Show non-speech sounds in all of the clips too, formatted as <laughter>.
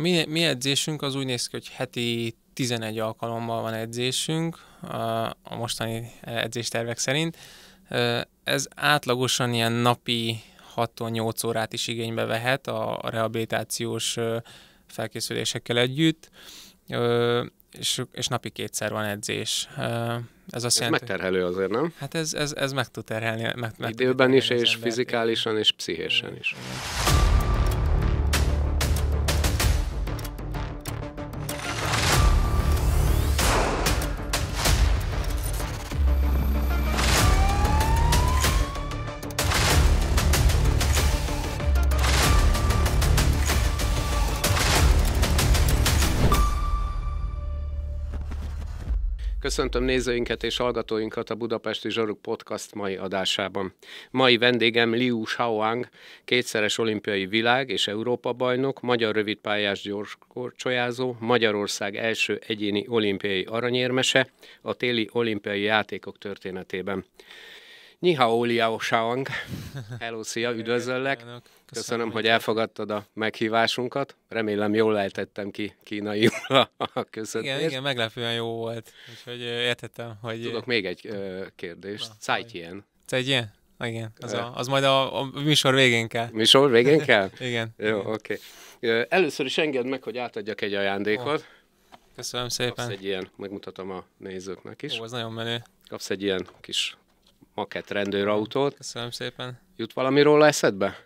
mi, mi edzésünk az úgy néz ki, hogy heti 11 alkalommal van edzésünk a mostani edzéstervek szerint. Ez átlagosan ilyen napi 6-8 órát is igénybe vehet a rehabilitációs felkészülésekkel együtt, és, és napi kétszer van edzés. Ez, azt ez jelenti, megterhelő azért, nem? Hát ez, ez, ez meg tud terhelni. Meg, meg Időben tud terhelni is, és fizikálisan, és pszichésen is. Igen. Köszöntöm nézőinket és hallgatóinkat a Budapesti Zsaruk Podcast mai adásában. Mai vendégem Liu Shaoang, kétszeres olimpiai világ és Európa bajnok, magyar rövidpályás gyorskorcsolyázó, Magyarország első egyéni olimpiai aranyérmese a téli olimpiai játékok történetében. Nyiha Liao Shaong. Hello, szia, üdvözöllek. Köszönöm, hogy elfogadtad a meghívásunkat. Remélem jól lejtettem ki kínai a köszöntést. Igen, igen, meglepően jó volt. Úgyhogy értettem, hogy... Tudok még egy ö, kérdést. Cajtjen. Cajtjen? Igen, az, a, az majd a, a műsor végén kell. Műsor végén kell? <laughs> igen. Jó, oké. Okay. Először is engedd meg, hogy átadjak egy ajándékot. Oh. Köszönöm szépen. Kapsz egy ilyen, megmutatom a nézőknek is. Ó, az nagyon menő. Kapsz egy ilyen kis makett rendőrautót. Köszönöm szépen. Jut valami róla eszedbe?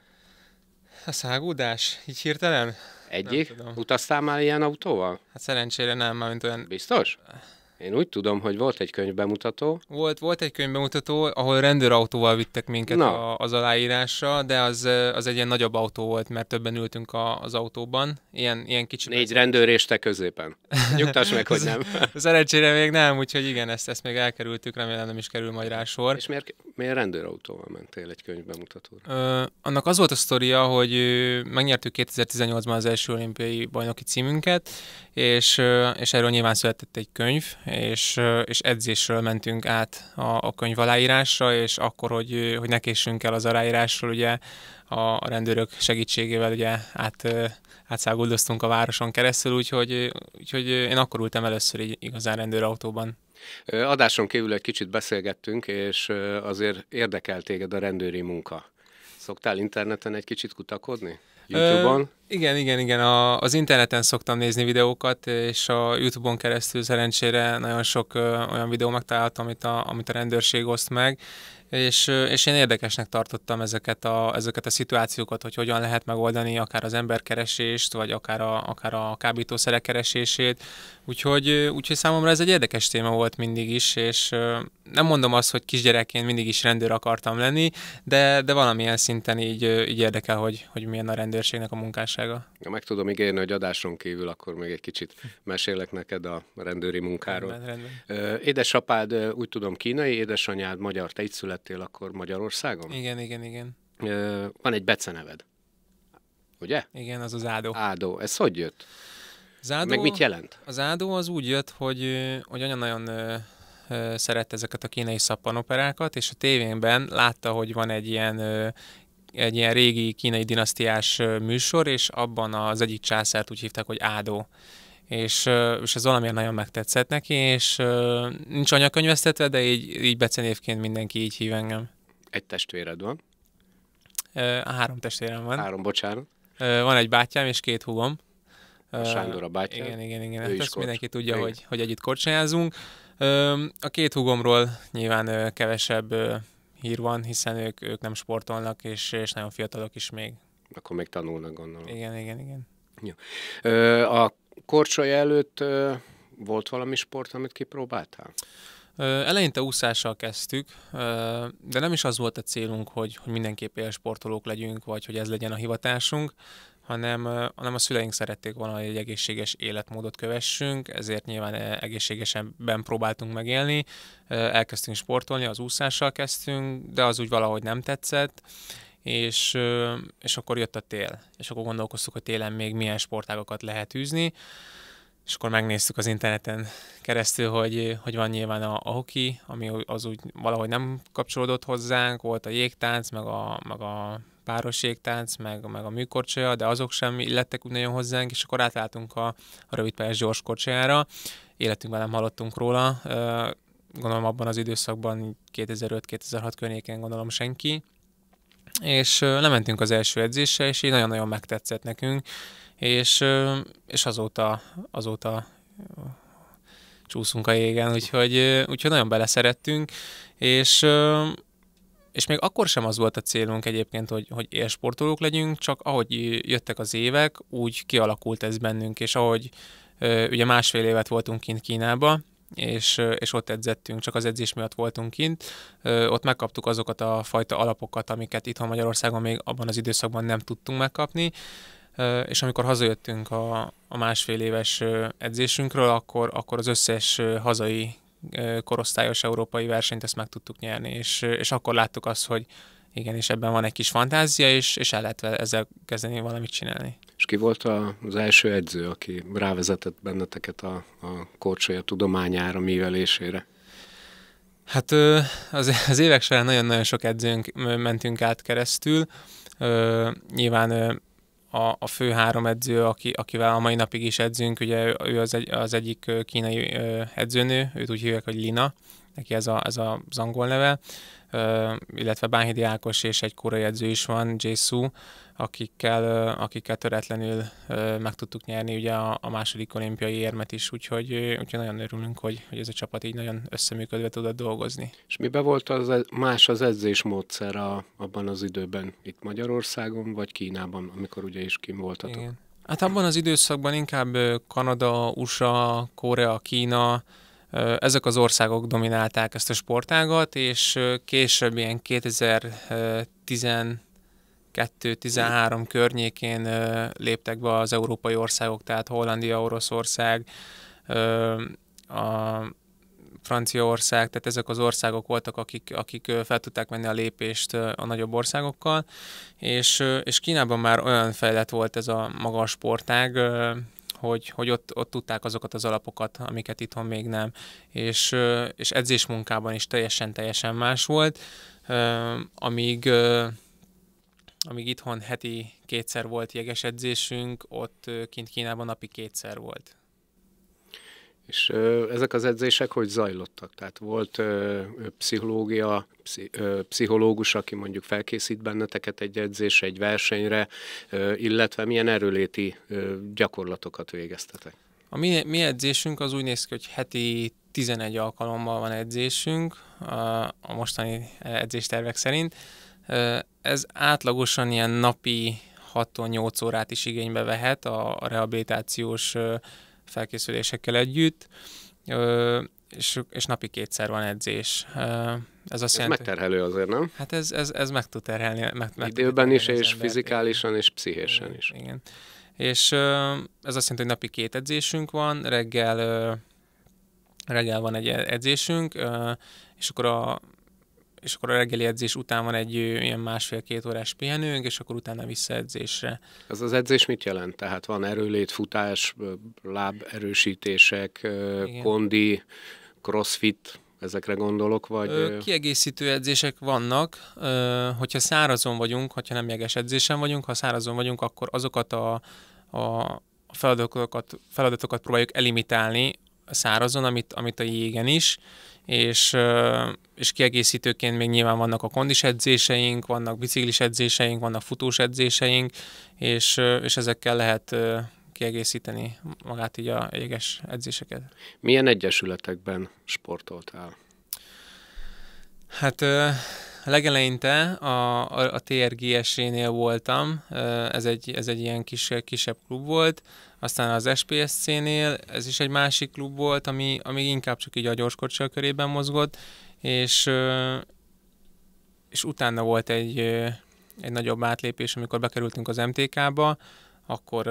A szágúdás? Így hirtelen? Egyik? Utaztál már ilyen autóval? Hát szerencsére nem, mint olyan... Biztos? Én úgy tudom, hogy volt egy könyvbemutató. Volt, volt egy könyvbemutató, ahol rendőrautóval vittek minket Na. a, az aláírásra, de az, az egy ilyen nagyobb autó volt, mert többen ültünk a, az autóban. Ilyen, ilyen kicsi. Négy rendőr és te középen. Nyugtass meg, hogy nem. <laughs> Szerencsére még nem, úgyhogy igen, ezt, ezt még elkerültük, remélem nem is kerül majd rá sor. És miért, miért rendőrautóval mentél egy könyvbemutatóra? Ö, annak az volt a sztoria, hogy megnyertük 2018-ban az első olimpiai bajnoki címünket, és, és erről nyilván született egy könyv, és, és edzésről mentünk át a, a könyv aláírásra, és akkor, hogy, hogy ne késünk el az aláírásról, ugye a rendőrök segítségével ugye át, átszáguldoztunk a városon keresztül, úgyhogy, úgyhogy én akkor ültem először így igazán rendőrautóban. Adáson kívül egy kicsit beszélgettünk, és azért érdekel téged a rendőri munka. Szoktál interneten egy kicsit kutakodni? YouTube-on? Igen, igen, igen. A, az interneten szoktam nézni videókat, és a YouTube-on keresztül szerencsére nagyon sok ö, olyan videó megtaláltam, amit a, amit a rendőrség oszt meg, és, és én érdekesnek tartottam ezeket a, ezeket a szituációkat, hogy hogyan lehet megoldani akár az emberkeresést, vagy akár a, akár a kábítószerek keresését, úgyhogy, úgyhogy számomra ez egy érdekes téma volt mindig is, és nem mondom azt, hogy kisgyerekként mindig is rendőr akartam lenni, de, de valamilyen szinten így, így érdekel, hogy, hogy milyen a rendőrségnek a munkássága. Ja, meg tudom ígérni, hogy adáson kívül akkor még egy kicsit mesélek neked a rendőri munkáról. Rendben, rendben. Édesapád úgy tudom kínai, édesanyád magyar, te itt szület születtél akkor Magyarországon? Igen, igen, igen. Ö, van egy beceneved, ugye? Igen, az az Ádó. Ádó. Ez hogy jött? Az Ádó, Meg mit jelent? Az Ádó az úgy jött, hogy, hogy anya nagyon szerette ezeket a kínai szappanoperákat, és a tévénben látta, hogy van egy ilyen egy ilyen régi kínai dinasztiás műsor, és abban az egyik császárt úgy hívták, hogy Ádó és, és ez valamiért nagyon megtetszett neki, és nincs anyakönyvesztetve, de így, így becenévként mindenki így hív engem. Egy testvéred van? Három testvérem van. Három, bocsánat. Van egy bátyám és két húgom. A Sándor a bátyám. Igen, igen, igen. Ő hát ezt mindenki tudja, hogy, hogy együtt korcsolyázunk. A két húgomról nyilván kevesebb hír van, hiszen ők, ők nem sportolnak, és, és nagyon fiatalok is még. Akkor még tanulnak, gondolom. Igen, igen, igen. Ja. A korcsolja előtt volt valami sport, amit kipróbáltál? Eleinte úszással kezdtük, de nem is az volt a célunk, hogy, hogy mindenképp élsportolók legyünk, vagy hogy ez legyen a hivatásunk, hanem, hanem a szüleink szerették volna, hogy egy egészséges életmódot kövessünk, ezért nyilván egészségesen próbáltunk megélni. Elkezdtünk sportolni, az úszással kezdtünk, de az úgy valahogy nem tetszett, és, és akkor jött a tél. És akkor gondolkoztuk, hogy télen még milyen sportágokat lehet űzni, és akkor megnéztük az interneten keresztül, hogy, hogy van nyilván a, a hoki, ami az úgy valahogy nem kapcsolódott hozzánk, volt a jégtánc, meg a, meg a páros jégtánc, meg, meg a műkorcsolya, de azok sem illettek úgy nagyon hozzánk, és akkor átálltunk a, a rövidpályás gyors korcsolyára. Életünkben nem hallottunk róla, gondolom abban az időszakban 2005-2006 környéken gondolom senki, és lementünk az első edzésre, és így nagyon-nagyon megtetszett nekünk, és, és azóta, azóta csúszunk a jégen, úgyhogy, úgyhogy nagyon beleszerettünk, és, és még akkor sem az volt a célunk egyébként, hogy, hogy élsportolók legyünk, csak ahogy jöttek az évek, úgy kialakult ez bennünk, és ahogy ugye másfél évet voltunk kint Kínába, és, és ott edzettünk, csak az edzés miatt voltunk kint. Ott megkaptuk azokat a fajta alapokat, amiket itthon Magyarországon még abban az időszakban nem tudtunk megkapni, és amikor hazajöttünk a, a másfél éves edzésünkről, akkor, akkor az összes hazai korosztályos európai versenyt ezt meg tudtuk nyerni, és, és akkor láttuk azt, hogy, igen, és ebben van egy kis fantázia, és, és el lehet ezzel kezdeni valamit csinálni. És ki volt az első edző, aki rávezetett benneteket a, a korcsolya tudományára, művelésére? Hát az, az évek során nagyon-nagyon sok edzőnk mentünk át keresztül. Nyilván a, a fő három edző, aki, akivel a mai napig is edzünk, ugye ő az, egy, az egyik kínai edzőnő, őt úgy hívják, hogy Lina, neki ez, a, ez az angol neve illetve Bánhidi Ákos és egy korai edző is van, Jesu, akikkel, akikkel töretlenül meg tudtuk nyerni ugye a, a második olimpiai érmet is, úgyhogy, úgyhogy nagyon örülünk, hogy, hogy ez a csapat így nagyon összeműködve tudott dolgozni. És mibe volt az, e- más az edzésmódszer a, abban az időben, itt Magyarországon vagy Kínában, amikor ugye is kim voltatok? Igen. Hát abban az időszakban inkább Kanada, USA, Korea, Kína, ezek az országok dominálták ezt a sportágat, és később ilyen 2010 2-13 környékén léptek be az európai országok, tehát Hollandia, Oroszország, a Franciaország, tehát ezek az országok voltak, akik, akik fel tudták menni a lépést a nagyobb országokkal, és, és Kínában már olyan fejlett volt ez a magas sportág, hogy, hogy ott, ott tudták azokat az alapokat, amiket itthon még nem. És, és edzésmunkában is teljesen-teljesen más volt, amíg amíg itthon heti kétszer volt jeges edzésünk, ott kint Kínában napi kétszer volt. És ö, ezek az edzések hogy zajlottak? Tehát volt ö, pszichológia, pszi, ö, pszichológus, aki mondjuk felkészít benneteket egy edzésre, egy versenyre, ö, illetve milyen erőléti ö, gyakorlatokat végeztetek? A mi, mi edzésünk az úgy néz ki, hogy heti 11 alkalommal van edzésünk a, a mostani edzéstervek szerint. Ez átlagosan ilyen napi 6-8 órát is igénybe vehet a, a rehabilitációs felkészülésekkel együtt, és, és napi kétszer van edzés. Ez, azt ez jelenti, megterhelő azért, nem? Hát ez, ez, ez meg tud terhelni. Meg, meg Időben tud terhelni is, és ember. fizikálisan, és pszichésen is. Igen. És ez azt jelenti, hogy napi két edzésünk van, reggel reggel van egy edzésünk, és akkor a és akkor a reggeli edzés után van egy ilyen másfél-két órás pihenőnk, és akkor utána visszaedzésre. Ez az edzés mit jelent? Tehát van erőlét, futás, láb erősítések, Igen. kondi, crossfit, ezekre gondolok, vagy... Ö, kiegészítő edzések vannak, ö, hogyha szárazon vagyunk, hogyha nem jeges edzésen vagyunk, ha szárazon vagyunk, akkor azokat a, a feladatokat, feladatokat próbáljuk elimitálni szárazon, amit, amit a jégen is, és, és kiegészítőként még nyilván vannak a kondis edzéseink, vannak biciklis edzéseink, vannak futós edzéseink, és, és ezekkel lehet kiegészíteni magát így a jeges edzéseket. Milyen egyesületekben sportoltál? Hát Legeleinte a, a, a trgs nél voltam, ez egy, ez egy ilyen kis, kisebb klub volt, aztán az SPSC-nél, ez is egy másik klub volt, ami, ami inkább csak így a gyorskocsia körében mozgott, és, és utána volt egy, egy nagyobb átlépés, amikor bekerültünk az MTK-ba, akkor,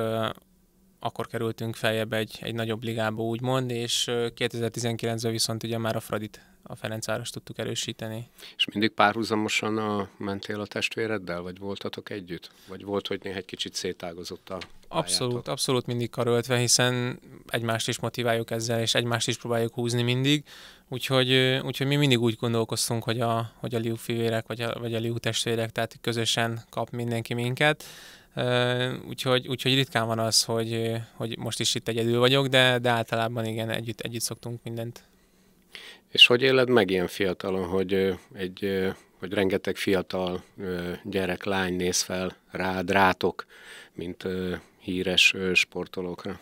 akkor kerültünk feljebb egy, egy nagyobb ligába, úgymond, és 2019-ben viszont ugye már a Fradit a Ferencváros tudtuk erősíteni. És mindig párhuzamosan a, mentél a testvéreddel, vagy voltatok együtt? Vagy volt, hogy néha egy kicsit szétágozott a pályátok? Abszolút, abszolút mindig karöltve, hiszen egymást is motiváljuk ezzel, és egymást is próbáljuk húzni mindig. Úgyhogy, úgyhogy mi mindig úgy gondolkoztunk, hogy a, hogy a Liu fivérek, vagy a, vagy a Liu testvérek, tehát közösen kap mindenki minket. Uh, úgyhogy, úgyhogy ritkán van az, hogy, hogy most is itt egyedül vagyok, de, de általában igen, együtt, együtt szoktunk mindent és hogy éled meg ilyen fiatalon, hogy egy hogy rengeteg fiatal gyerek, lány néz fel rád, rátok, mint híres sportolókra?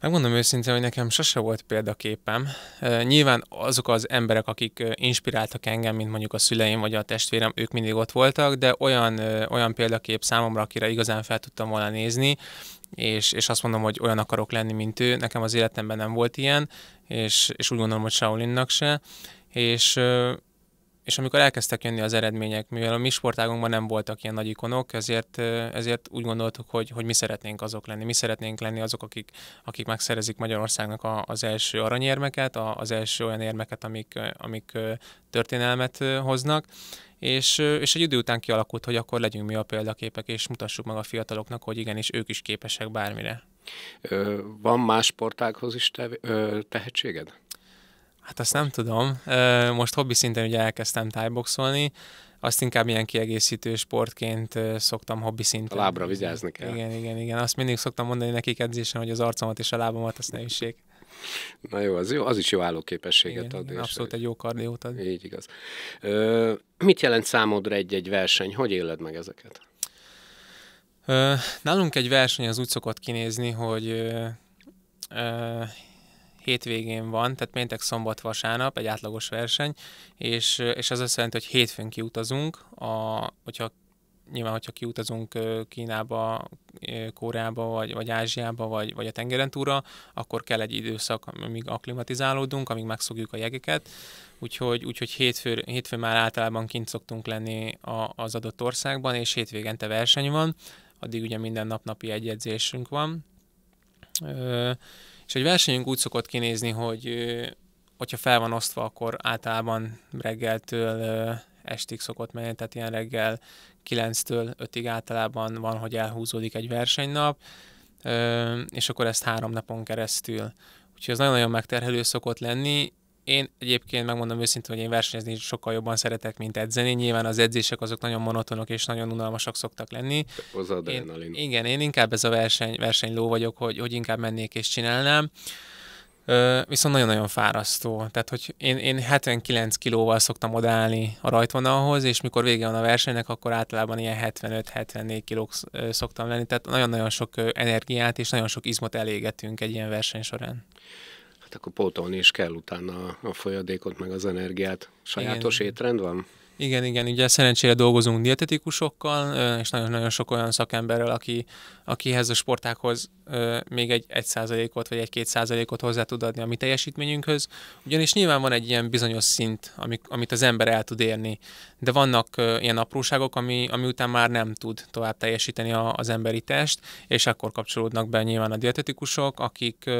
Megmondom őszintén, hogy nekem sose volt példaképem. Nyilván azok az emberek, akik inspiráltak engem, mint mondjuk a szüleim vagy a testvérem, ők mindig ott voltak, de olyan, olyan példakép számomra, akire igazán fel tudtam volna nézni, és, és azt mondom, hogy olyan akarok lenni, mint ő. Nekem az életemben nem volt ilyen, és, és úgy gondolom, hogy Shaolinnak se. És, és amikor elkezdtek jönni az eredmények, mivel a mi sportágunkban nem voltak ilyen nagy ikonok, ezért, ezért úgy gondoltuk, hogy, hogy mi szeretnénk azok lenni. Mi szeretnénk lenni azok, akik, akik megszerezik Magyarországnak a, az első aranyérmeket, a, az első olyan érmeket, amik, amik történelmet hoznak és, és egy idő után kialakult, hogy akkor legyünk mi a példaképek, és mutassuk meg a fiataloknak, hogy igenis ők is képesek bármire. Ö, van más sportághoz is te, ö, tehetséged? Hát azt nem tudom. Most hobbi szinten ugye elkezdtem tájboxolni, azt inkább ilyen kiegészítő sportként szoktam hobbi szinten. A lábra vigyázni kell. Igen, igen, igen. Azt mindig szoktam mondani nekik edzésen, hogy az arcomat és a lábamat azt ne üssék. Na jó, az, jó, az is jó állóképességet Igen, ad. És abszolút egy jó kardiót ad. Így igaz. Ö, mit jelent számodra egy-egy verseny? Hogy éled meg ezeket? Ö, nálunk egy verseny az úgy szokott kinézni, hogy ö, ö, hétvégén van, tehát péntek, szombat, vasárnap egy átlagos verseny, és, és az azt jelenti, hogy hétfőn kiutazunk, a, hogyha nyilván, hogyha kiutazunk Kínába, Kóreába, vagy, vagy Ázsiába, vagy, vagy a tengeren túra, akkor kell egy időszak, amíg akklimatizálódunk, amíg megszokjuk a jegeket. Úgyhogy, úgyhogy hétfő, hétfő már általában kint szoktunk lenni a, az adott országban, és hétvégente verseny van, addig ugye minden nap napi egyedzésünk van. Ö, és egy versenyünk úgy szokott kinézni, hogy hogyha fel van osztva, akkor általában reggeltől estig szokott menni, tehát ilyen reggel 9-től 5-ig általában van, hogy elhúzódik egy versenynap, és akkor ezt három napon keresztül. Úgyhogy ez nagyon-nagyon megterhelő szokott lenni. Én egyébként megmondom őszintén, hogy én versenyezni sokkal jobban szeretek, mint edzeni. Nyilván az edzések azok nagyon monotonok és nagyon unalmasak szoktak lenni. Az Én, igen, én inkább ez a verseny, versenyló vagyok, hogy, hogy inkább mennék és csinálnám viszont nagyon-nagyon fárasztó. Tehát, hogy én, én 79 kilóval szoktam odállni a rajtvonalhoz, és mikor vége van a versenynek, akkor általában ilyen 75-74 kilók szoktam lenni. Tehát nagyon-nagyon sok energiát és nagyon sok izmot elégetünk egy ilyen verseny során. Hát akkor pótolni is kell utána a folyadékot, meg az energiát. Sajátos Igen. étrend van? Igen, igen, ugye szerencsére dolgozunk dietetikusokkal, és nagyon-nagyon sok olyan szakemberrel, aki, akihez a sportákhoz még egy 1 százalékot vagy egy 2 százalékot hozzá tud adni a mi teljesítményünkhöz. Ugyanis nyilván van egy ilyen bizonyos szint, amit, amit az ember el tud érni, de vannak ilyen apróságok, ami, ami után már nem tud tovább teljesíteni a, az emberi test, és akkor kapcsolódnak be nyilván a dietetikusok, akik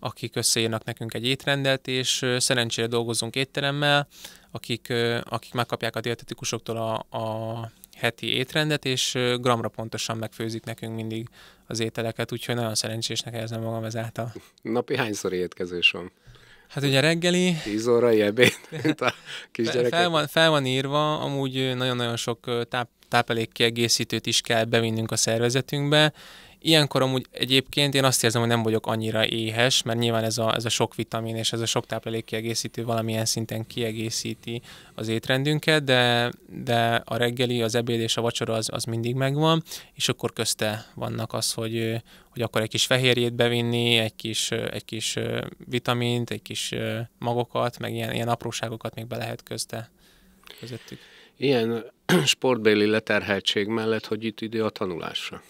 akik összeírnak nekünk egy étrendet, és szerencsére dolgozunk étteremmel, akik, akik megkapják a dietetikusoktól a, a heti étrendet, és gramra pontosan megfőzik nekünk mindig az ételeket, úgyhogy nagyon szerencsésnek érzem magam ezáltal. Napi hányszor étkezés van? Hát ugye reggeli... 10 óra ebéd, mint <laughs> a kisgyerek. Fel van, fel van írva, amúgy nagyon-nagyon sok táp, táplálékkiegészítőt is kell bevinnünk a szervezetünkbe, Ilyenkor amúgy egyébként én azt érzem, hogy nem vagyok annyira éhes, mert nyilván ez a, ez a sok vitamin és ez a sok táplálékkiegészítő valamilyen szinten kiegészíti az étrendünket, de, de a reggeli, az ebéd és a vacsora az, az mindig megvan, és akkor közte vannak az, hogy, hogy akkor egy kis fehérjét bevinni, egy kis, egy kis vitamint, egy kis magokat, meg ilyen, ilyen apróságokat még be lehet közte közöttük. Ilyen <clears throat> sportbéli leterheltség mellett, hogy itt idő a tanulásra.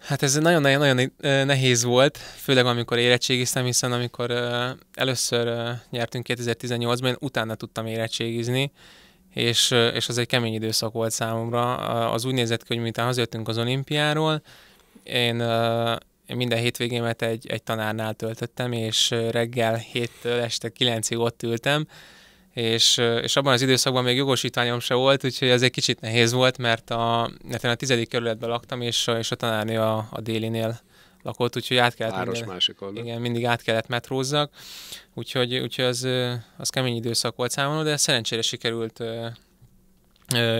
Hát ez nagyon-nagyon nehéz volt, főleg amikor érettségiztem, hiszen amikor először nyertünk 2018-ban, én utána tudtam érettségizni, és, és az egy kemény időszak volt számomra. Az úgy nézett ki, hogy miután hazajöttünk az olimpiáról, én, én minden hétvégémet egy, egy tanárnál töltöttem, és reggel 7-től este 9-ig ott ültem, és, és abban az időszakban még jogosítványom se volt, úgyhogy ez egy kicsit nehéz volt, mert a, mert én a tizedik kerületben laktam, és, és a tanárnő a, a délinél lakott, úgyhogy át kellett... Város minden, másik oldal. Igen, mindig át kellett metrózzak, úgyhogy, úgyhogy az, az kemény időszak volt számomra, de szerencsére sikerült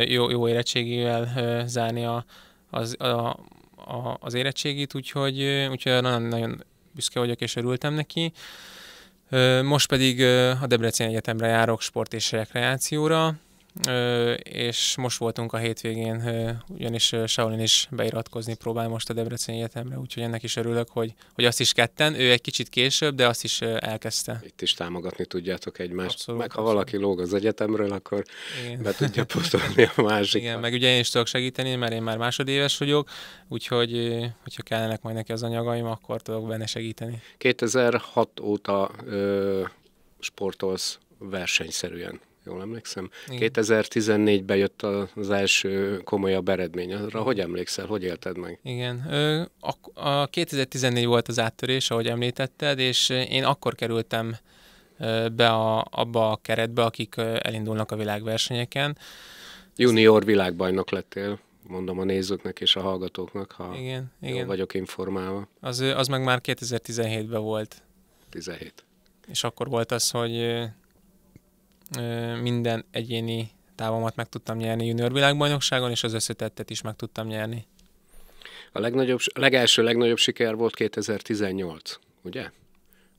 jó, jó érettségével zárni a, az, a, a, az érettségit, úgyhogy, úgyhogy nagyon-nagyon büszke vagyok és örültem neki. Most pedig a Debrecen Egyetemre járok sport és rekreációra, és most voltunk a hétvégén, ugyanis Saulin is beiratkozni próbál most a Debreceni Egyetemre, úgyhogy ennek is örülök, hogy, hogy azt is ketten, ő egy kicsit később, de azt is elkezdte. Itt is támogatni tudjátok egymást, abszolút, meg ha abszolút. valaki lóg az egyetemről, akkor Igen. be tudja pótolni a másikat. Igen, meg ugye én is tudok segíteni, mert én már másodéves vagyok, úgyhogy hogyha kellenek majd neki az anyagaim, akkor tudok benne segíteni. 2006 óta ö, sportolsz versenyszerűen jól emlékszem. 2014-ben jött az első komolyabb eredmény. Arra hogy emlékszel, hogy élted meg? Igen, a 2014 volt az áttörés, ahogy említetted, és én akkor kerültem be a, abba a keretbe, akik elindulnak a világversenyeken. Junior világbajnok lettél mondom a nézőknek és a hallgatóknak, ha igen, jól igen. vagyok informálva. Az, az meg már 2017-ben volt. 17. És akkor volt az, hogy minden egyéni távomat meg tudtam nyerni junior világbajnokságon, és az összetettet is meg tudtam nyerni. A legnagyobb, legelső legnagyobb siker volt 2018, ugye?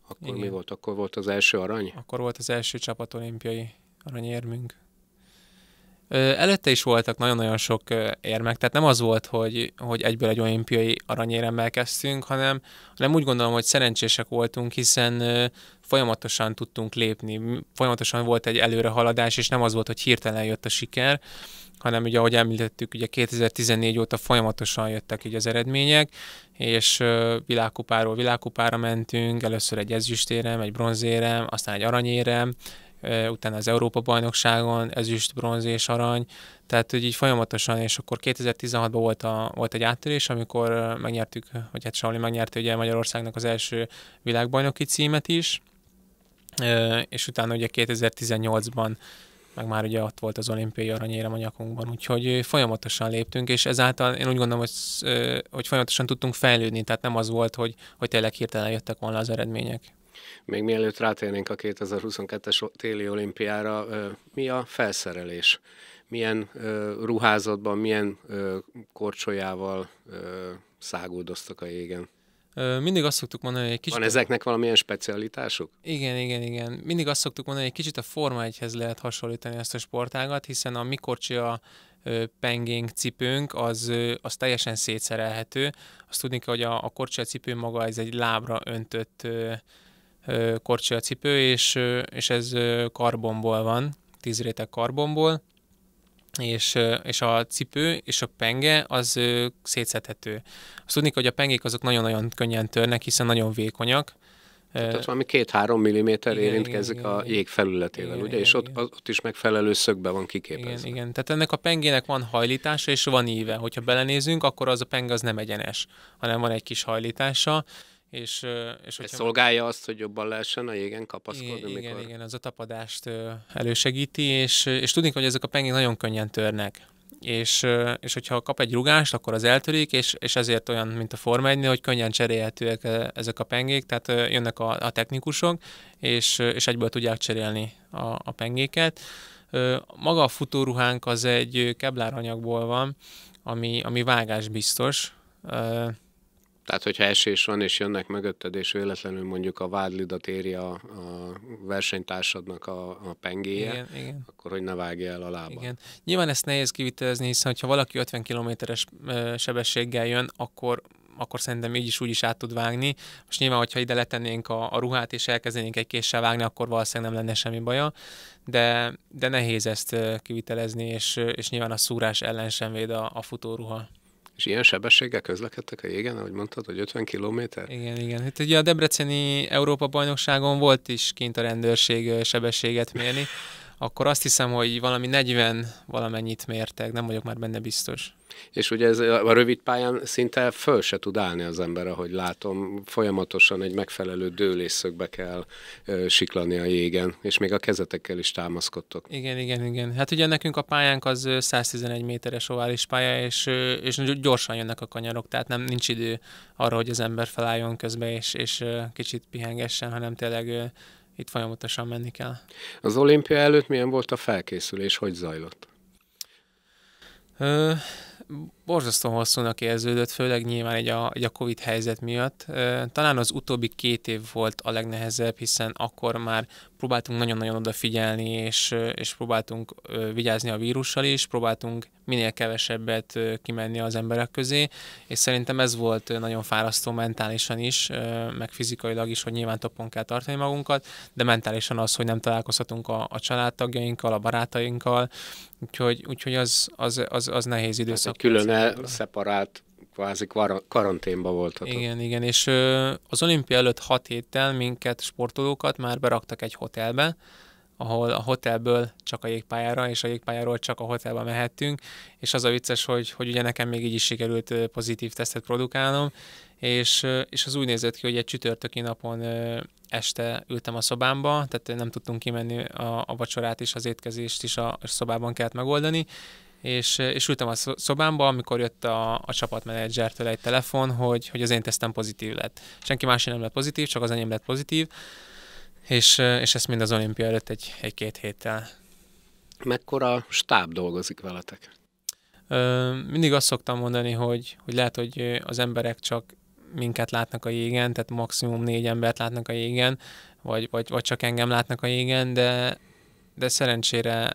Akkor Igen. mi volt? Akkor volt az első arany? Akkor volt az első csapatolimpiai aranyérmünk. Előtte is voltak nagyon-nagyon sok érmek, tehát nem az volt, hogy, hogy egyből egy olimpiai aranyéremmel kezdtünk, hanem, hanem úgy gondolom, hogy szerencsések voltunk, hiszen folyamatosan tudtunk lépni, folyamatosan volt egy előrehaladás, és nem az volt, hogy hirtelen jött a siker, hanem ugye, ahogy említettük, ugye 2014 óta folyamatosan jöttek így az eredmények, és világkupáról világkupára mentünk, először egy ezüstérem, egy bronzérem, aztán egy aranyérem, utána az Európa-bajnokságon, ezüst, bronz és arany, tehát hogy így folyamatosan, és akkor 2016-ban volt, a, volt egy áttörés, amikor megnyertük, vagy hát Sauli megnyerte ugye Magyarországnak az első világbajnoki címet is, és utána ugye 2018-ban meg már ugye ott volt az olimpiai aranyérem a nyakunkban, úgyhogy folyamatosan léptünk, és ezáltal én úgy gondolom, hogy, hogy folyamatosan tudtunk fejlődni, tehát nem az volt, hogy, hogy tényleg hirtelen jöttek volna az eredmények. Még mielőtt rátérnénk a 2022-es téli olimpiára, mi a felszerelés? Milyen ruházatban, milyen korcsolyával száguldoztak a jégen? Mindig azt szoktuk mondani, hogy egy kicsit... Van ezeknek valamilyen specialitásuk? Igen, igen, igen. Mindig azt szoktuk mondani, hogy egy kicsit a Forma 1 lehet hasonlítani ezt a sportágat, hiszen a mikorcsia pengénk, cipőnk, az, az teljesen szétszerelhető. Azt tudni kell, hogy a, a korcsia cipő maga ez egy lábra öntött korcsolya cipő, és, és ez karbonból van, tíz réteg karbonból, és, és a cipő és a penge az szétszedhető. Azt tudni, hogy a pengék azok nagyon-nagyon könnyen törnek, hiszen nagyon vékonyak, tehát valami két-három milliméter igen, érintkezik igen, a jég felületével, igen, ugye? Igen, és ott, igen. ott is megfelelő szögbe van kiképezve. Igen, igen, tehát ennek a pengének van hajlítása és van íve. Hogyha belenézünk, akkor az a penge az nem egyenes, hanem van egy kis hajlítása, és, és Ez szolgálja azt, hogy jobban lehessen a jégen kapaszkodni? Igen, mikor... igen, az a tapadást elősegíti, és, és tudni, hogy ezek a pengék nagyon könnyen törnek. És, és hogyha kap egy rugást, akkor az eltörik, és, és ezért olyan, mint a Forma 1 hogy könnyen cserélhetőek ezek a pengék, tehát jönnek a, a technikusok, és, és egyből tudják cserélni a, a pengéket. Maga a futóruhánk az egy anyagból van, ami, ami vágásbiztos, tehát, hogyha esés van, és jönnek mögötted, és véletlenül mondjuk a vádlidat éri a, a versenytársadnak a, a pengéje, igen, igen. akkor hogy ne vágja el a lába. Igen. Nyilván ezt nehéz kivitelezni, hiszen ha valaki 50 es sebességgel jön, akkor akkor szerintem így is úgy is át tud vágni. Most nyilván, hogyha ide letennénk a, a ruhát, és elkezdenénk egy késsel vágni, akkor valószínűleg nem lenne semmi baja, de, de nehéz ezt kivitelezni, és, és nyilván a szúrás ellen sem véd a, a futóruha. És ilyen sebességgel közlekedtek a jégen, ahogy mondtad, hogy 50 kilométer? Igen, igen. Hát ugye a Debreceni Európa-bajnokságon volt is kint a rendőrség sebességet mérni akkor azt hiszem, hogy valami 40 valamennyit mértek, nem vagyok már benne biztos. És ugye ez a rövid pályán szinte föl se tud állni az ember, ahogy látom, folyamatosan egy megfelelő dőlészökbe kell ö, siklani a jégen, és még a kezetekkel is támaszkodtok. Igen, igen, igen. Hát ugye nekünk a pályánk az 111 méteres ovális pálya, és, és gyorsan jönnek a kanyarok, tehát nem nincs idő arra, hogy az ember felálljon közbe, és, és kicsit pihengessen, hanem tényleg itt folyamatosan menni kell. Az olimpia előtt milyen volt a felkészülés, hogy zajlott? Ö, borzasztó hosszúnak érződött, főleg nyilván egy a, egy a Covid helyzet miatt. Talán az utóbbi két év volt a legnehezebb, hiszen akkor már próbáltunk nagyon-nagyon odafigyelni, és, és próbáltunk vigyázni a vírussal is, próbáltunk minél kevesebbet kimenni az emberek közé, és szerintem ez volt nagyon fárasztó mentálisan is, meg fizikailag is, hogy nyilván topon kell tartani magunkat, de mentálisan az, hogy nem találkozhatunk a, a családtagjainkkal, a barátainkkal, úgyhogy, úgyhogy az, az, az, az nehéz hát időszak. Hát külön ne szeparált kvázi karanténba voltatok. Igen, igen, és az olimpia előtt hat héttel minket, sportolókat már beraktak egy hotelbe, ahol a hotelből csak a jégpályára, és a jégpályáról csak a hotelbe mehettünk, és az a vicces, hogy, hogy ugye nekem még így is sikerült pozitív tesztet produkálnom, és, és az úgy nézett ki, hogy egy csütörtöki napon este ültem a szobámba, tehát nem tudtunk kimenni a, a vacsorát is, az étkezést is a, a szobában kellett megoldani, és, és ültem a szobámba, amikor jött a, a csapatmenedzsertől egy telefon, hogy, hogy az én tesztem pozitív lett. Senki más nem lett pozitív, csak az enyém lett pozitív, és, és ezt mind az olimpia előtt egy, egy-két héttel. Mekkora stáb dolgozik veletek? Ö, mindig azt szoktam mondani, hogy, hogy lehet, hogy az emberek csak minket látnak a jégen, tehát maximum négy embert látnak a jégen, vagy, vagy, vagy csak engem látnak a jégen, de, de szerencsére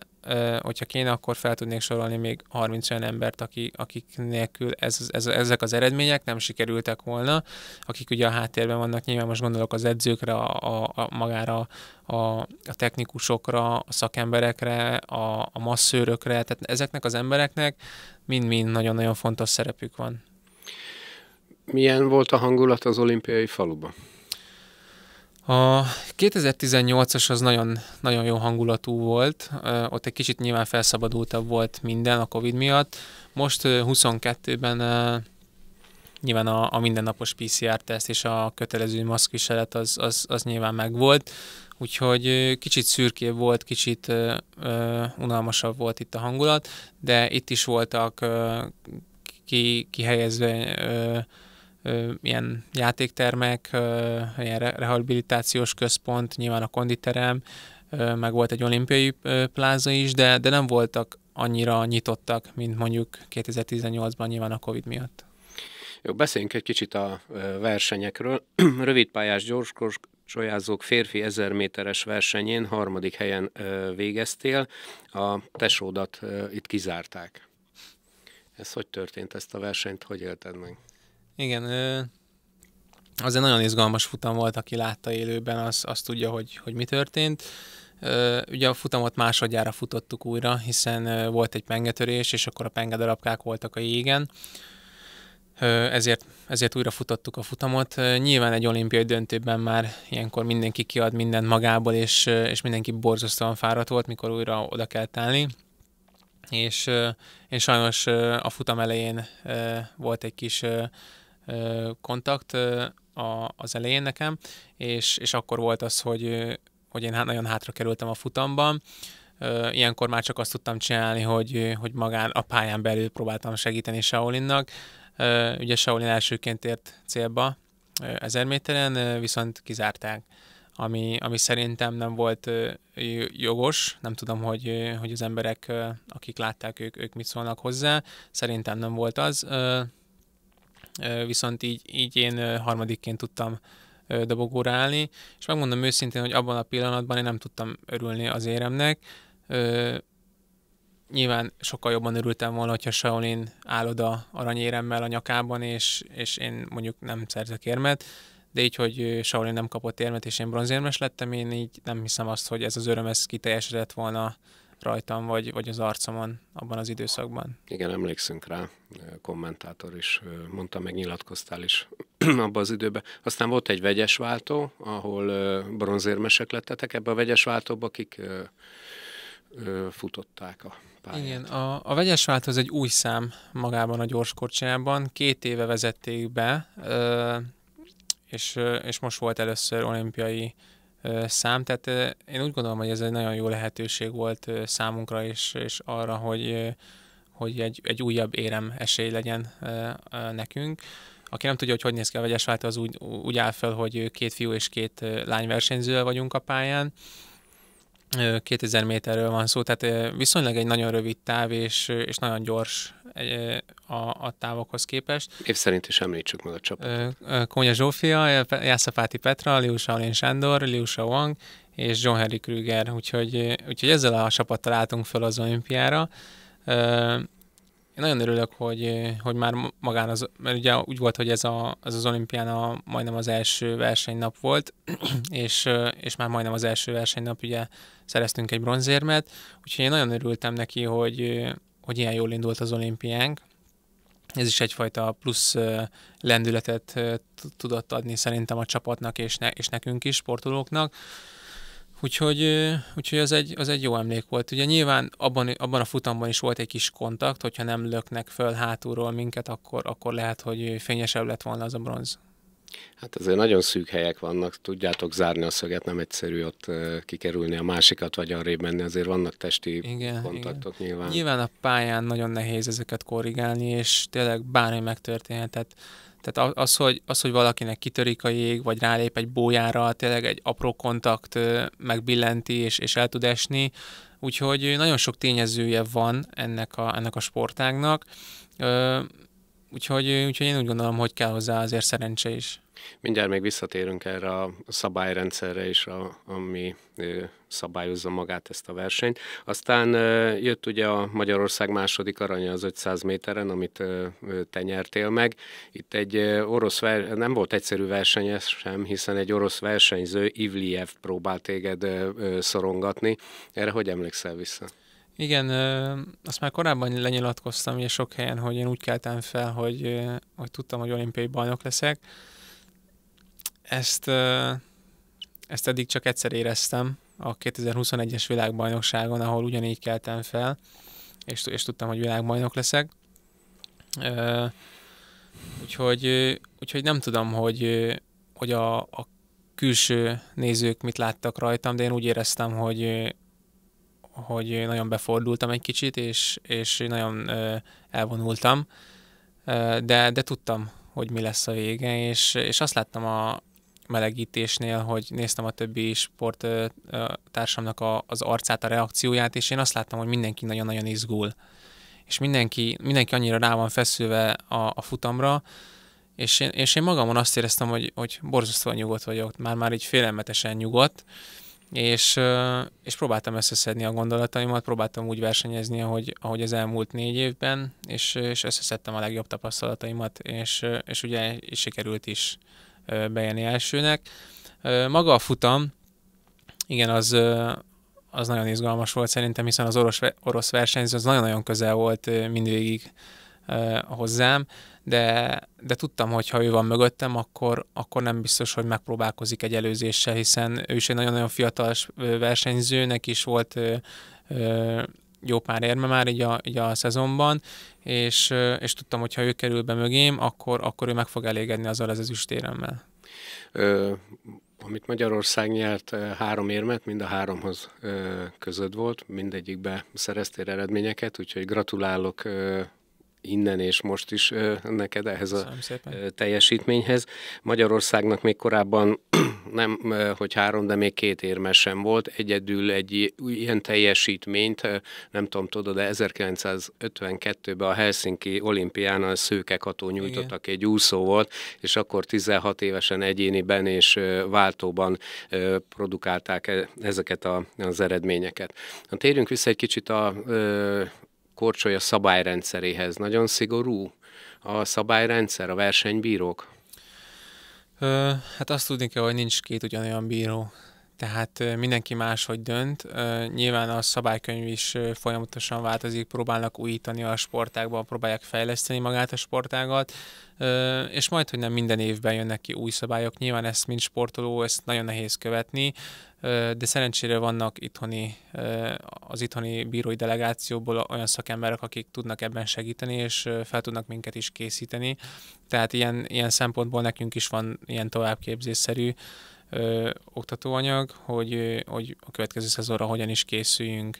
hogyha kéne, akkor fel tudnék sorolni még 30 olyan embert, aki, akik nélkül ez, ez, ezek az eredmények nem sikerültek volna, akik ugye a háttérben vannak, nyilván most gondolok az edzőkre, a, a, a magára a, a technikusokra, a szakemberekre, a, a masszőrökre, tehát ezeknek az embereknek mind-mind nagyon-nagyon fontos szerepük van. Milyen volt a hangulat az olimpiai faluban? A 2018-as az nagyon, nagyon jó hangulatú volt, ott egy kicsit nyilván felszabadultabb volt minden a Covid miatt. Most 22-ben nyilván a, a mindennapos PCR-teszt és a kötelező maszkviselet az, az, az nyilván megvolt, úgyhogy kicsit szürkébb volt, kicsit ö, unalmasabb volt itt a hangulat, de itt is voltak ö, ki, kihelyezve ö, ilyen játéktermek, ilyen rehabilitációs központ, nyilván a konditerem, meg volt egy olimpiai pláza is, de, de nem voltak annyira nyitottak, mint mondjuk 2018-ban nyilván a Covid miatt. Jó, beszéljünk egy kicsit a versenyekről. <clears throat> Rövidpályás gyorskos solyázók férfi 1000 méteres versenyén harmadik helyen végeztél, a tesódat itt kizárták. Ez hogy történt, ezt a versenyt hogy élted meg? Igen, az egy nagyon izgalmas futam volt, aki látta élőben, az, az tudja, hogy, hogy mi történt. Ugye a futamot másodjára futottuk újra, hiszen volt egy pengetörés, és akkor a pengedarabkák voltak a jégen ezért, ezért újra futottuk a futamot. Nyilván egy olimpiai döntőben már ilyenkor mindenki kiad mindent magából, és, és mindenki borzasztóan fáradt volt, mikor újra oda kell állni. És én sajnos a futam elején volt egy kis kontakt a, az elején nekem, és, és akkor volt az, hogy, hogy én nagyon hátra kerültem a futamban, ilyenkor már csak azt tudtam csinálni, hogy, hogy magán a pályán belül próbáltam segíteni Shaolinnak. Ugye Shaolin elsőként ért célba ezer méteren, viszont kizárták, ami, ami szerintem nem volt jogos, nem tudom, hogy, hogy az emberek, akik látták, ők, ők mit szólnak hozzá, szerintem nem volt az viszont így, így én harmadikként tudtam dobogóra állni, és megmondom őszintén, hogy abban a pillanatban én nem tudtam örülni az éremnek. Nyilván sokkal jobban örültem volna, hogyha Shaolin áll oda aranyéremmel a nyakában, és, és én mondjuk nem szerzek érmet, de így, hogy Shaolin nem kapott érmet, és én bronzérmes lettem, én így nem hiszem azt, hogy ez az öröm ez kiteljesedett volna rajtam, vagy, vagy az arcomon abban az időszakban. Igen, emlékszünk rá, kommentátor is mondta, meg nyilatkoztál is <clears throat> abban az időben. Aztán volt egy vegyes váltó, ahol bronzérmesek lettetek ebbe a vegyes váltóba, akik futották a pályát. Igen, a, a vegyes váltó az egy új szám magában a gyorskorcsájában. Két éve vezették be, és, és most volt először olimpiai szám, tehát én úgy gondolom, hogy ez egy nagyon jó lehetőség volt számunkra, is és arra, hogy, hogy egy, egy újabb érem esély legyen nekünk. Aki nem tudja, hogy hogy néz ki a vegyes váltó, az úgy, úgy áll fel, hogy két fiú és két lány versenyzővel vagyunk a pályán, 2000 méterről van szó, tehát viszonylag egy nagyon rövid táv, és, és nagyon gyors a, a távokhoz képest. Év szerint is említsük meg a csapatot. Konya Zsófia, Jászapáti Petra, Liusa Alén Sándor, Liusa Wang és John Henry Krüger, úgyhogy, úgyhogy ezzel a csapattal álltunk fel az olimpiára. Én nagyon örülök, hogy, eh, hogy már magán az, mert ugye úgy volt, hogy ez, a, ez az olimpián a, majdnem az első versenynap volt, <clears throat> és, eh, és már majdnem az első versenynap ugye szereztünk egy bronzérmet, úgyhogy én nagyon örültem neki, hogy, eh, hogy ilyen jól indult az olimpiánk. Ez is egyfajta plusz lendületet tudott adni szerintem a csapatnak és, ne, és nekünk is, sportolóknak. Úgyhogy, úgyhogy az, egy, az egy jó emlék volt. Ugye nyilván abban, abban a futamban is volt egy kis kontakt, hogyha nem löknek föl hátulról minket, akkor, akkor lehet, hogy fényesebb lett volna az a bronz. Hát azért nagyon szűk helyek vannak, tudjátok zárni a szöget, nem egyszerű ott kikerülni a másikat, vagy arrébb menni, azért vannak testi igen, kontaktok igen. nyilván. Nyilván a pályán nagyon nehéz ezeket korrigálni, és tényleg bármi megtörténhet. Tehát tehát az hogy, az, hogy valakinek kitörik a jég, vagy rálép egy bójára, tényleg egy apró kontakt megbillenti és, és el tud esni, úgyhogy nagyon sok tényezője van ennek a, ennek a sportágnak úgyhogy, úgyhogy én úgy gondolom, hogy kell hozzá azért szerencse is. Mindjárt még visszatérünk erre a szabályrendszerre is, a, ami szabályozza magát ezt a versenyt. Aztán jött ugye a Magyarország második aranya az 500 méteren, amit te nyertél meg. Itt egy orosz, ver- nem volt egyszerű verseny sem, hiszen egy orosz versenyző, Ivliev próbált téged szorongatni. Erre hogy emlékszel vissza? Igen, azt már korábban lenyilatkoztam ugye sok helyen, hogy én úgy keltem fel, hogy, hogy tudtam, hogy olimpiai bajnok leszek. Ezt, ezt eddig csak egyszer éreztem a 2021-es világbajnokságon, ahol ugyanígy keltem fel, és, és tudtam, hogy világbajnok leszek. Úgyhogy, úgyhogy nem tudom, hogy, hogy a, a külső nézők mit láttak rajtam, de én úgy éreztem, hogy, hogy nagyon befordultam egy kicsit, és, és nagyon elvonultam, de, de tudtam, hogy mi lesz a vége, és, és azt láttam a melegítésnél, hogy néztem a többi sporttársamnak a, az arcát, a reakcióját, és én azt láttam, hogy mindenki nagyon-nagyon izgul. És mindenki, mindenki annyira rá van feszülve a, a futamra, és én, és én magamon azt éreztem, hogy, hogy borzasztóan nyugodt vagyok, már-már így félelmetesen nyugodt, és, és próbáltam összeszedni a gondolataimat, próbáltam úgy versenyezni, ahogy, ahogy az elmúlt négy évben, és, és összeszedtem a legjobb tapasztalataimat, és, és ugye és sikerült is bejönni elsőnek. Maga a futam, igen, az, az nagyon izgalmas volt szerintem, hiszen az orosz, orosz versenyző az nagyon-nagyon közel volt mindvégig hozzám, de, de tudtam, hogy ha ő van mögöttem, akkor, akkor nem biztos, hogy megpróbálkozik egy előzéssel, hiszen ő is egy nagyon-nagyon fiatal versenyzőnek is volt ö, ö, jó pár érme már így a, így a szezonban, és, és tudtam, hogy ha ő kerül be mögém, akkor, akkor ő meg fog elégedni azzal az üstéremmel. Ö, amit Magyarország nyert, három érmet, mind a háromhoz ö, között volt, mindegyikbe szereztél eredményeket, úgyhogy gratulálok ö, innen és most is neked ehhez a teljesítményhez. Magyarországnak még korábban <clears throat> nem, hogy három, de még két érme sem volt. Egyedül egy ilyen teljesítményt, nem tudom, tudod, de 1952-ben a Helsinki olimpián a Szőke Kató nyújtottak egy úszó volt, és akkor 16 évesen egyéniben és váltóban produkálták e-, ezeket az eredményeket. Térjünk vissza egy kicsit a, korcsolya szabályrendszeréhez. Nagyon szigorú a szabályrendszer, a versenybírók? Ö, hát azt tudni kell, hogy nincs két ugyanolyan bíró tehát mindenki máshogy dönt. Nyilván a szabálykönyv is folyamatosan változik, próbálnak újítani a sportákban, próbálják fejleszteni magát a sportágat, és majd, hogy nem minden évben jönnek ki új szabályok. Nyilván ezt, mint sportoló, ezt nagyon nehéz követni, de szerencsére vannak itthoni, az itthoni bírói delegációból olyan szakemberek, akik tudnak ebben segíteni, és fel tudnak minket is készíteni. Tehát ilyen, ilyen szempontból nekünk is van ilyen továbbképzésszerű ö, oktatóanyag, hogy, hogy a következő szezonra hogyan is készüljünk.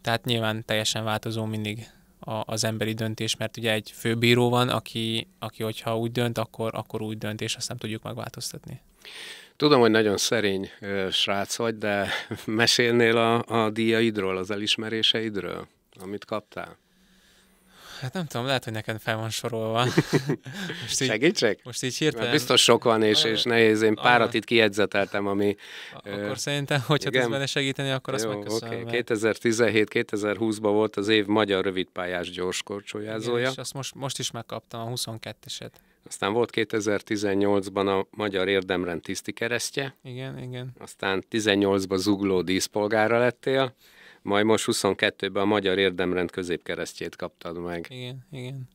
Tehát nyilván teljesen változó mindig a, az emberi döntés, mert ugye egy főbíró van, aki, aki hogyha úgy dönt, akkor, akkor úgy dönt, és azt nem tudjuk megváltoztatni. Tudom, hogy nagyon szerény ö, srác vagy, de <laughs> mesélnél a, a díjaidról, az elismeréseidről, amit kaptál? Hát nem tudom, lehet, hogy neked fel van sorolva. <laughs> Most így, Segítsek? Most így hirtelen... Mert biztos sok van, és, és nehéz. Én párat itt kiegyzeteltem, ami... Akkor ö... szerintem, hogyha tudsz benne segíteni, akkor azt megköszönöm. Okay. 2017-2020-ban volt az év magyar rövidpályás gyorskorcsolyázója. Igen, és azt most, most is megkaptam, a 22-eset. Aztán volt 2018-ban a Magyar Érdemrend tiszti keresztje. Igen, igen. Aztán 18-ban zugló díszpolgára lettél. Majd most 22-ben a Magyar Érdemrend középkeresztjét kaptad meg. Igen, igen.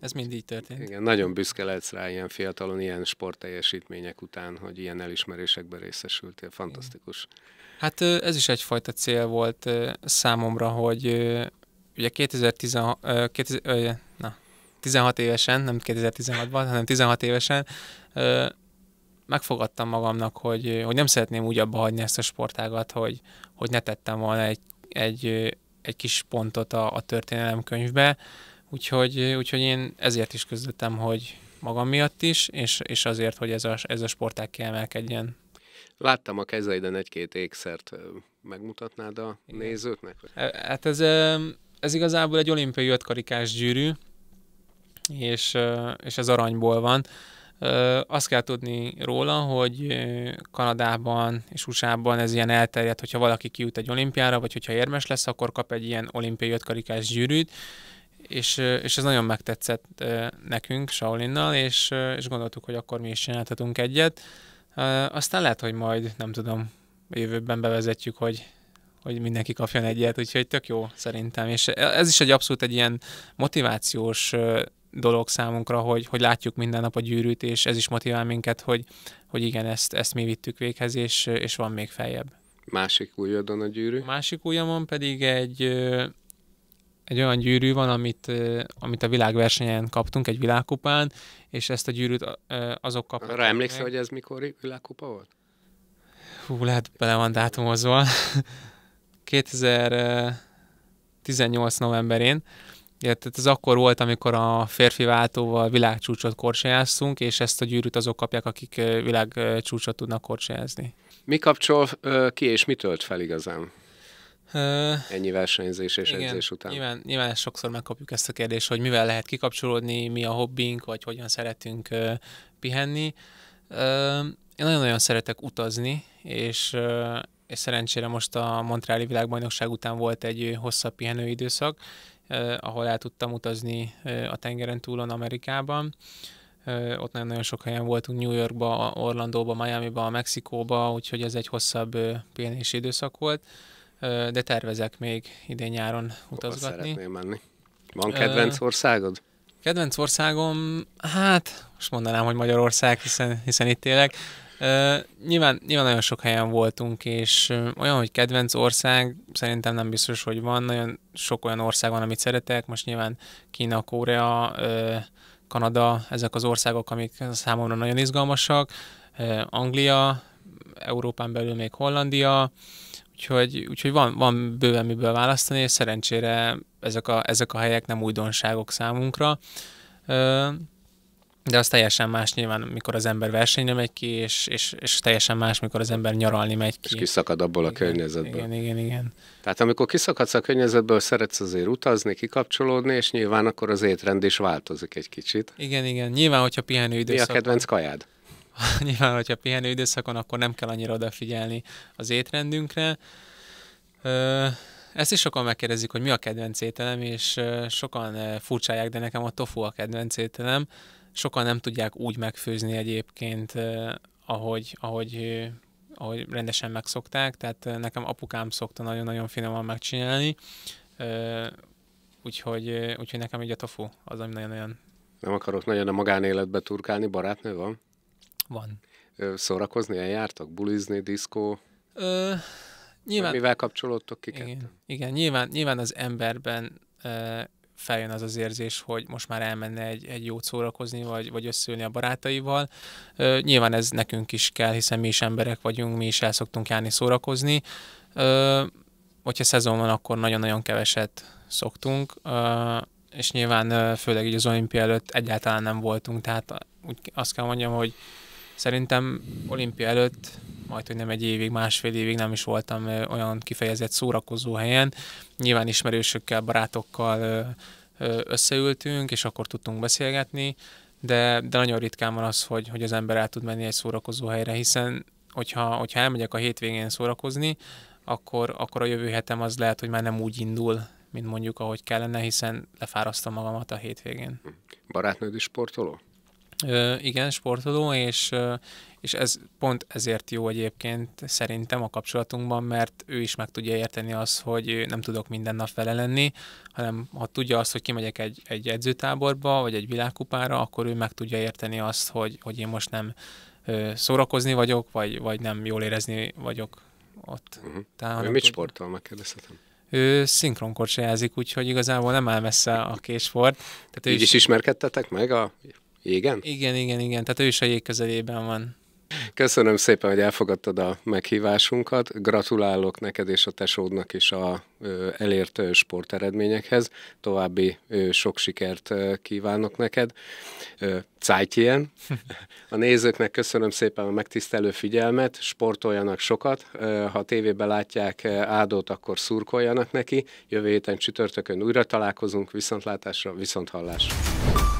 Ez mind így történt. Igen, nagyon büszke lehetsz rá ilyen fiatalon, ilyen sportteljesítmények után, hogy ilyen elismerésekben részesültél. Fantasztikus. Hát ez is egyfajta cél volt számomra, hogy ugye 2016, na, 16 évesen, nem 2016-ban, hanem 16 évesen megfogadtam magamnak, hogy, hogy nem szeretném úgy abba hagyni ezt a sportágat, hogy, hogy ne tettem volna egy egy, egy kis pontot a, a történelemkönyvbe, úgyhogy, úgyhogy én ezért is közöttem, hogy magam miatt is, és, és azért, hogy ez a, ez a sportág kiemelkedjen. Láttam a kezeiden egy-két ékszert, megmutatnád a Igen. nézőknek? E, hát ez, ez igazából egy olimpiai ötkarikás gyűrű, és, és ez aranyból van. Azt kell tudni róla, hogy Kanadában és USA-ban ez ilyen elterjedt, hogyha valaki kijut egy olimpiára, vagy hogyha érmes lesz, akkor kap egy ilyen olimpiai ötkarikás gyűrűt, és, és ez nagyon megtetszett nekünk, Saulinnal, és, és gondoltuk, hogy akkor mi is csinálhatunk egyet. Aztán lehet, hogy majd, nem tudom, a jövőben bevezetjük, hogy hogy mindenki kapjon egyet, úgyhogy tök jó szerintem. És ez is egy abszolút egy ilyen motivációs dolog számunkra, hogy, hogy látjuk minden nap a gyűrűt, és ez is motivál minket, hogy, hogy igen, ezt, ezt mi vittük véghez, és, és van még feljebb. Másik újadon a gyűrű? A másik ujjamon pedig egy, egy olyan gyűrű van, amit, amit a világversenyen kaptunk, egy világkupán, és ezt a gyűrűt azok kapták. Arra emlékszel, meg. hogy ez mikor világkupa volt? Hú, lehet bele van dátumozva. 2018 <laughs> novemberén Ugye, tehát ez akkor volt, amikor a férfi váltóval világcsúcsot korcsolyáztunk, és ezt a gyűrűt azok kapják, akik világcsúcsot tudnak korcsolyázni. Mi kapcsol ki, és mi tölt fel igazán? Ennyi versenyzés és Igen, edzés után. Nyilván, nyilván sokszor megkapjuk ezt a kérdést, hogy mivel lehet kikapcsolódni, mi a hobbink, vagy hogyan szeretünk pihenni. én nagyon-nagyon szeretek utazni, és, és szerencsére most a Montreali világbajnokság után volt egy hosszabb pihenőidőszak, ahol el tudtam utazni a tengeren túlon Amerikában. Ott nagyon-nagyon sok helyen voltunk, New Yorkba, Orlandóba, Miami-ba, Mexikóba, úgyhogy ez egy hosszabb pénés időszak volt, de tervezek még idén nyáron utazgatni. Hova szeretném menni? Van kedvenc országod? Kedvenc országom, hát most mondanám, hogy Magyarország, hiszen, hiszen itt élek, Uh, nyilván, nyilván nagyon sok helyen voltunk, és olyan, hogy kedvenc ország, szerintem nem biztos, hogy van. Nagyon sok olyan ország van, amit szeretek. Most nyilván Kína, Korea, uh, Kanada, ezek az országok, amik számomra nagyon izgalmasak. Uh, Anglia, Európán belül még Hollandia, úgyhogy, úgyhogy van, van bőven miből választani, és szerencsére ezek a, ezek a helyek nem újdonságok számunkra de az teljesen más nyilván, mikor az ember versenyre megy ki, és, és, és teljesen más, mikor az ember nyaralni megy ki. És kiszakad abból a igen, környezetből. Igen, igen, igen. Tehát amikor kiszakadsz a környezetből, szeretsz azért utazni, kikapcsolódni, és nyilván akkor az étrend is változik egy kicsit. Igen, igen. Nyilván, hogyha pihenő időszak. Mi a kedvenc kajád? <laughs> nyilván, hogyha pihenő időszakon, akkor nem kell annyira odafigyelni az étrendünkre. Ö, ezt is sokan megkérdezik, hogy mi a kedvenc ételem, és sokan furcsálják, de nekem a tofu a kedvenc ételem sokan nem tudják úgy megfőzni egyébként, ahogy, ahogy, ahogy rendesen megszokták, tehát nekem apukám szokta nagyon-nagyon finoman megcsinálni, úgyhogy, úgyhogy nekem így a tofu az, ami nagyon-nagyon... Nem akarok nagyon a magánéletbe turkálni, barátnő van? Van. Szórakozni jártak? Bulizni, diszkó? Ö, nyilván... Mivel kapcsolódtok ki igen, igen, nyilván, nyilván az emberben feljön az az érzés, hogy most már elmenne egy, egy jót szórakozni, vagy, vagy összülni a barátaival. Ö, nyilván ez nekünk is kell, hiszen mi is emberek vagyunk, mi is el szoktunk járni szórakozni. Ö, hogyha szezon van, akkor nagyon-nagyon keveset szoktunk, ö, és nyilván főleg így az olimpia előtt egyáltalán nem voltunk, tehát úgy azt kell mondjam, hogy szerintem olimpia előtt majd, hogy nem egy évig, másfél évig nem is voltam olyan kifejezett szórakozó helyen. Nyilván ismerősökkel, barátokkal összeültünk, és akkor tudtunk beszélgetni, de, de nagyon ritkán van az, hogy, hogy az ember el tud menni egy szórakozó helyre, hiszen hogyha, hogyha elmegyek a hétvégén szórakozni, akkor, akkor a jövő hetem az lehet, hogy már nem úgy indul, mint mondjuk ahogy kellene, hiszen lefárasztom magamat a hétvégén. Barátnőd is sportoló? Ö, igen, sportoló, és, és ez pont ezért jó egyébként szerintem a kapcsolatunkban, mert ő is meg tudja érteni azt, hogy nem tudok minden nap vele lenni, hanem ha tudja azt, hogy kimegyek egy, egy edzőtáborba, vagy egy világkupára, akkor ő meg tudja érteni azt, hogy, hogy én most nem szórakozni vagyok, vagy, vagy nem jól érezni vagyok ott. Uh-huh. Tehát, mit sportol, megkérdezhetem? ő szinkronkorcsajázik, úgyhogy igazából nem áll messze a késford. Tehát Így is, is ismerkedtetek meg a igen? Igen, igen, igen. Tehát ő is a jég közelében van. Köszönöm szépen, hogy elfogadtad a meghívásunkat. Gratulálok neked és a tesódnak is a elért sporteredményekhez. További sok sikert kívánok neked. Cájtjien. <laughs> A nézőknek köszönöm szépen a megtisztelő figyelmet, sportoljanak sokat, ha a tévében látják Ádót, akkor szurkoljanak neki. Jövő héten csütörtökön újra találkozunk, viszontlátásra, viszonthallásra.